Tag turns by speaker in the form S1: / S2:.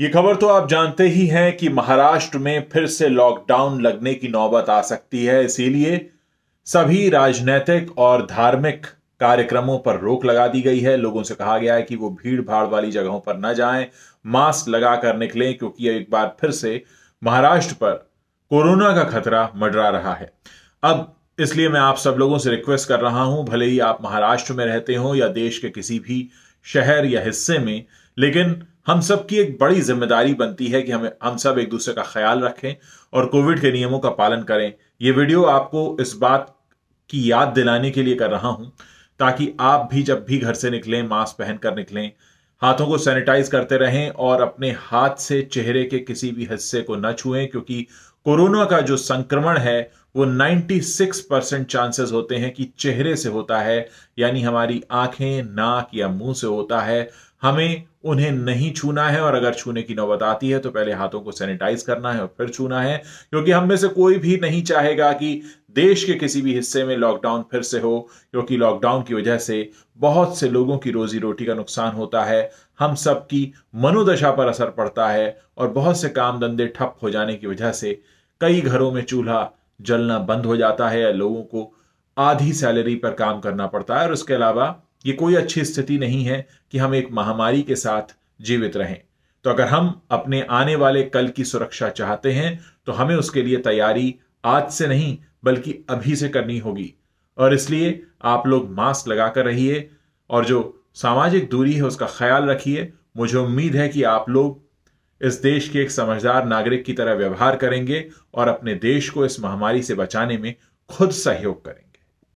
S1: ये खबर तो आप जानते ही हैं कि महाराष्ट्र में फिर से लॉकडाउन लगने की नौबत आ सकती है इसीलिए सभी राजनीतिक और धार्मिक कार्यक्रमों पर रोक लगा दी गई है लोगों से कहा गया है कि वो भीड़ भाड़ वाली जगहों पर न जाएं मास्क लगाकर निकलें क्योंकि एक बार फिर से महाराष्ट्र पर कोरोना का खतरा मडरा रहा है अब इसलिए मैं आप सब लोगों से रिक्वेस्ट कर रहा हूं भले ही आप महाराष्ट्र में रहते हो या देश के किसी भी शहर या हिस्से में लेकिन हम सब की एक बड़ी जिम्मेदारी बनती है कि हमें हम सब एक दूसरे का ख्याल रखें और कोविड के नियमों का पालन करें ये वीडियो आपको इस बात की याद दिलाने के लिए कर रहा हूं ताकि आप भी जब भी घर से निकलें मास्क पहनकर निकलें हाथों को सैनिटाइज करते रहें और अपने हाथ से चेहरे के किसी भी हिस्से को न छुएं क्योंकि कोरोना का जो संक्रमण है वो 96 परसेंट चांसेस होते हैं कि चेहरे से होता है यानी हमारी आंखें नाक या मुंह से होता है हमें उन्हें नहीं छूना है और अगर छूने की नौबत आती है तो पहले हाथों को सैनिटाइज करना है और फिर छूना है क्योंकि हम में से कोई भी नहीं चाहेगा कि देश के किसी भी हिस्से में लॉकडाउन फिर से हो क्योंकि लॉकडाउन की वजह से बहुत से लोगों की रोजी रोटी का नुकसान होता है हम सब की मनोदशा पर असर पड़ता है और बहुत से काम धंधे ठप हो जाने की वजह से कई घरों में चूल्हा जलना बंद हो जाता है या लोगों को आधी सैलरी पर काम करना पड़ता है और उसके अलावा ये कोई अच्छी स्थिति नहीं है कि हम एक महामारी के साथ जीवित रहें तो अगर हम अपने आने वाले कल की सुरक्षा चाहते हैं तो हमें उसके लिए तैयारी आज से नहीं बल्कि अभी से करनी होगी और इसलिए आप लोग मास्क लगाकर रहिए और जो सामाजिक दूरी है उसका ख्याल रखिए मुझे उम्मीद है कि आप लोग इस देश के एक समझदार नागरिक की तरह व्यवहार करेंगे और अपने देश को इस महामारी से बचाने में खुद सहयोग करेंगे